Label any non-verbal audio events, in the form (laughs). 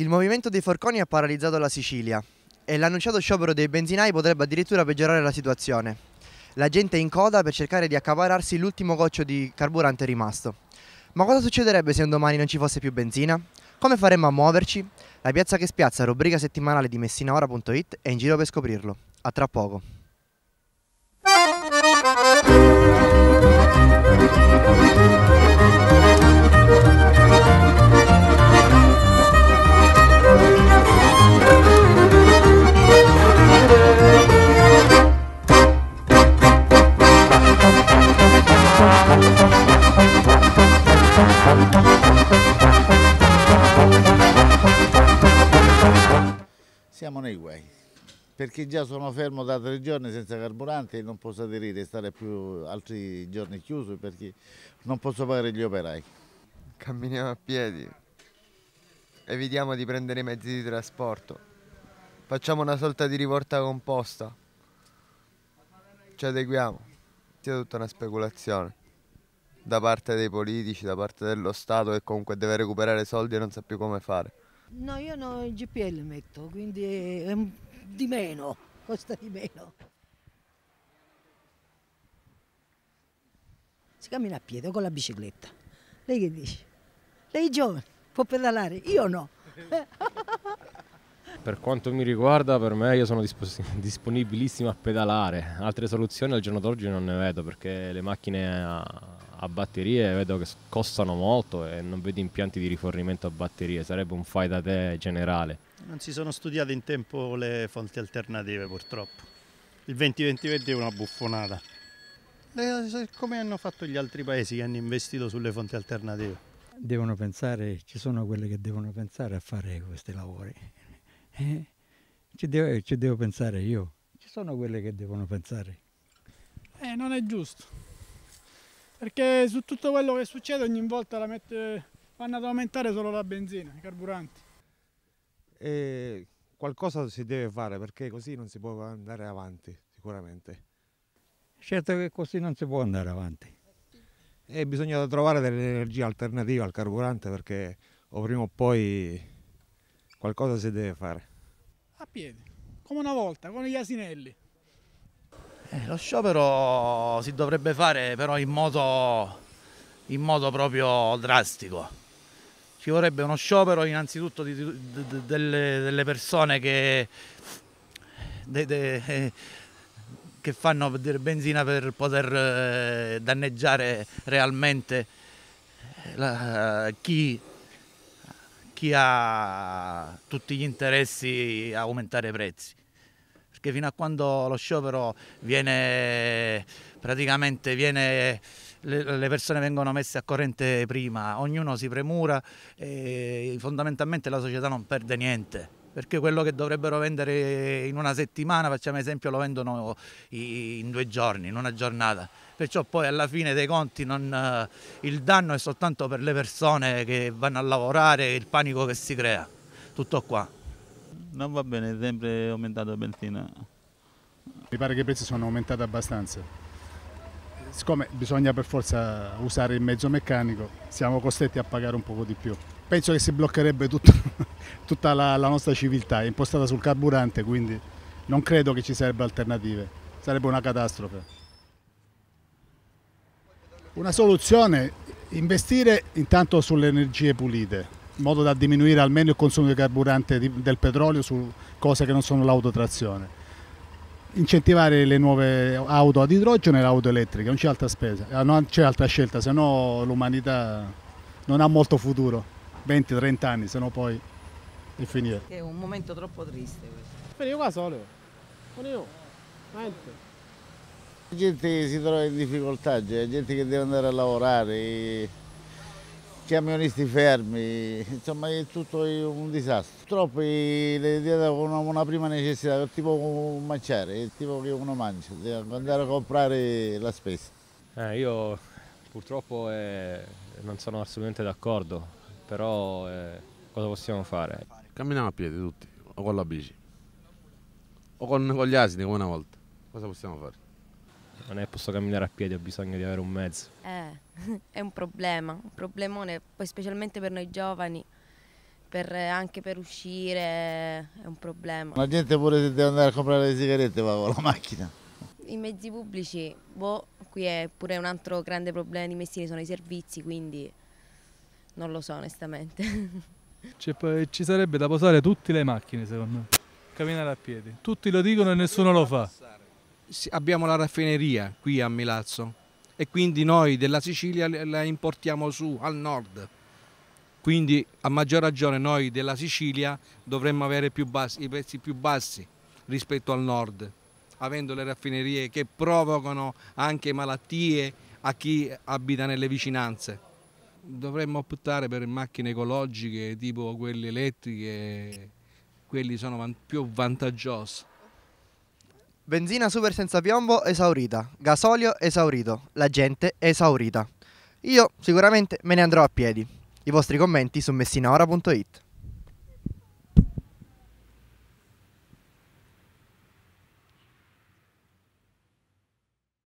Il movimento dei forconi ha paralizzato la Sicilia e l'annunciato sciopero dei benzinai potrebbe addirittura peggiorare la situazione. La gente è in coda per cercare di accapararsi l'ultimo goccio di carburante rimasto. Ma cosa succederebbe se un domani non ci fosse più benzina? Come faremmo a muoverci? La piazza che spiazza, rubrica settimanale di messinaora.it è in giro per scoprirlo. A tra poco. siamo nei guai, perché già sono fermo da tre giorni senza carburante e non posso aderire e stare più altri giorni chiuso perché non posso pagare gli operai. Camminiamo a piedi, evitiamo di prendere i mezzi di trasporto, facciamo una sorta di rivolta composta, ci adeguiamo, sia tutta una speculazione da parte dei politici, da parte dello Stato che comunque deve recuperare soldi e non sa più come fare. No, io no, il GPL metto, quindi è di meno, (laughs) costa di meno. Si cammina a piedi o con la bicicletta. Lei che dice? Lei è giovane, può pedalare, io no. (laughs) Per quanto mi riguarda, per me io sono (laughs) disponibilissimo a pedalare. Altre soluzioni al giorno d'oggi non ne vedo perché le macchine a batterie vedo che costano molto e non vedo impianti di rifornimento a batterie, sarebbe un fai da te generale. Non si sono studiate in tempo le fonti alternative purtroppo. Il 2020 è una buffonata. Come hanno fatto gli altri paesi che hanno investito sulle fonti alternative? Devono pensare, ci sono quelle che devono pensare a fare questi lavori. Eh, ci, devo, ci devo pensare io, ci sono quelle che devono pensare. Eh, non è giusto perché su tutto quello che succede ogni volta la mette, vanno ad aumentare solo la benzina, i carburanti. E qualcosa si deve fare perché così non si può andare avanti sicuramente. Certo che così non si può andare avanti. E bisogna trovare delle energie alternative al carburante perché o prima o poi qualcosa si deve fare. A piedi, come una volta, con gli asinelli. Eh, lo sciopero si dovrebbe fare però in modo, in modo proprio drastico. Ci vorrebbe uno sciopero innanzitutto di, di, di, delle, delle, persone che, de, de, eh, che fanno benzina per poter eh, danneggiare realmente eh, la, chi, chi ha tutti gli interessi a aumentare i prezzi perché fino a quando lo sciopero viene praticamente viene, le persone vengono messe a corrente prima, ognuno si premura e fondamentalmente la società non perde niente perché quello che dovrebbero vendere in una settimana, facciamo esempio, lo vendono in due giorni, in una giornata. Perciò poi alla fine dei conti non, il danno è soltanto per le persone che vanno a lavorare, il panico che si crea. Tutto qua non va bene, è sempre aumentato la benzina. Mi pare che i prezzi sono aumentati abbastanza. Siccome bisogna per forza usare il mezzo meccanico, siamo costretti a pagare un poco di più. Penso che si bloccherebbe tutto, (laughs) tutta la, la nostra civiltà, è impostata sul carburante, quindi non credo che ci sarebbero alternative. Sarebbe una catastrofe. Una soluzione investire intanto sulle energie pulite, in modo da diminuire almeno il consumo di carburante di, del petrolio su cose che non sono l'autotrazione. Incentivare le nuove auto ad idrogeno e le auto elettriche, non c'è altra spesa, eh, non c'è altra scelta, se no l'umanità non ha molto futuro, 20-30 anni, se no poi è finire. È un momento troppo triste questo. Venivo qua solo, venivo, niente. La gente si trova in difficoltà, c'è gente che deve andare a lavorare, camionisti fermi, (laughs) insomma è tutto un disastro. Purtroppo le diete una, una prima necessità, tipo mangiare, tipo che uno mangia, andare a comprare la spesa. Eh, io purtroppo eh, non sono assolutamente d'accordo, però eh, cosa possiamo fare? Camminiamo a piedi tutti, o con la bici, o con, con gli asini come una volta, cosa possiamo fare? non è posso camminare a piedi, ho bisogno di avere un mezzo. Eh, (laughs) è un problema, un problemone, poi specialmente per noi giovani, per, anche per uscire è un problema. La gente pure se deve andare a comprare le sigarette va con la macchina. I mezzi pubblici, boh, qui è pure un altro grande problema di Messina, sono i servizi, quindi non lo so onestamente. (laughs) Cioè, ci sarebbe da posare tutte le macchine secondo me, camminare a piedi. Tutti lo dicono e nessuno lo fa abbiamo la raffineria qui a Milazzo e quindi noi della Sicilia la importiamo su al nord. Quindi a maggior ragione noi della Sicilia dovremmo avere bassi, i prezzi più bassi rispetto al nord, avendo le raffinerie che provocano anche malattie a chi abita nelle vicinanze. Dovremmo optare per macchine ecologiche tipo quelle elettriche, quelli sono più vantaggiosi. Benzina super senza piombo esaurita, gasolio esaurito, la gente esaurita. Io sicuramente me ne andrò a piedi. I vostri commenti su messinaora.it.